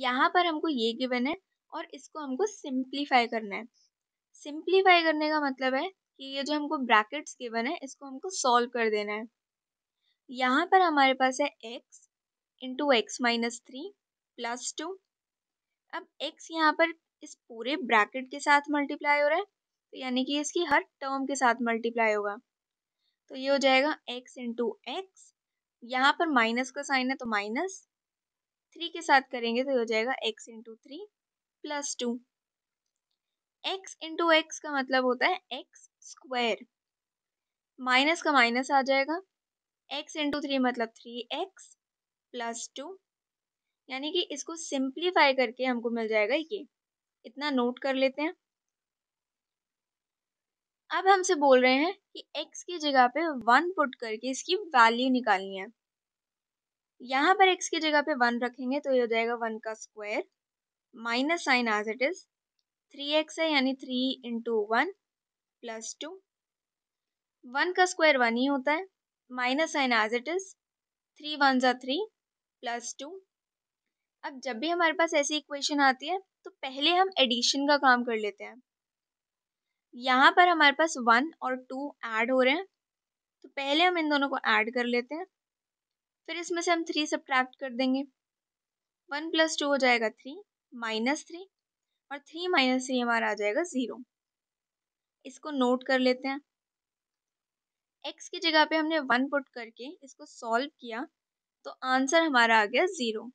यहाँ पर हमको ये गिवन है और इसको हमको सिंप्लीफाई करना है सिंप्लीफाई करने का मतलब है कि ये जो हमको ब्रैकेट्स गिवन है इसको हमको सॉल्व कर देना है यहाँ पर हमारे पास है X into X minus three plus two अब एक्स यहाँ पर इस पूरे ब्रैकेट के साथ मल्टीप्लाई हो रहा है तो यानी कि इसकी हर टर्म के साथ मल्टीप्लाई होगा तो ये हो जाएगा एक्स इंटू एक्स यहाँ पर माइनस का साइन है तो माइनस थ्री के साथ करेंगे तो हो जाएगा X into three plus two X into X का मतलब होता है एक्स स्क्वायर माइनस का माइनस आ जाएगा एक्स इंटू थ्री मतलब थ्री एक्स प्लस टू यानी कि इसको सिंप्लीफाई करके हमको मिल जाएगा ये इतना नोट कर लेते हैं अब हमसे बोल रहे हैं कि x की जगह पे वन पुट करके इसकी वैल्यू निकालनी है यहाँ पर एक्स की जगह पे वन रखेंगे तो ये हो जाएगा वन का square minus sign as it is three X है यानी three into one plus two one का स्क्वायर वन ही होता है minus sign as it is three one ज़ा थ्री प्लस टू अब जब भी हमारे पास ऐसी इक्वेशन आती है तो पहले हम एडिशन का काम कर लेते हैं यहाँ पर हमारे पास वन और टू ऐड हो रहे हैं तो पहले हम इन दोनों को ऐड कर लेते हैं फिर इसमें से हम थ्री सब्ट्रैक्ट कर देंगे वन प्लस टू हो जाएगा थ्री माइनस थ्री और थ्री माइनस थ्री हमारा आ जाएगा ज़ीरो इसको नोट कर लेते हैं एक्स की जगह पे हमने वन पुट करके इसको सॉल्व किया तो आंसर हमारा आ गया ज़ीरो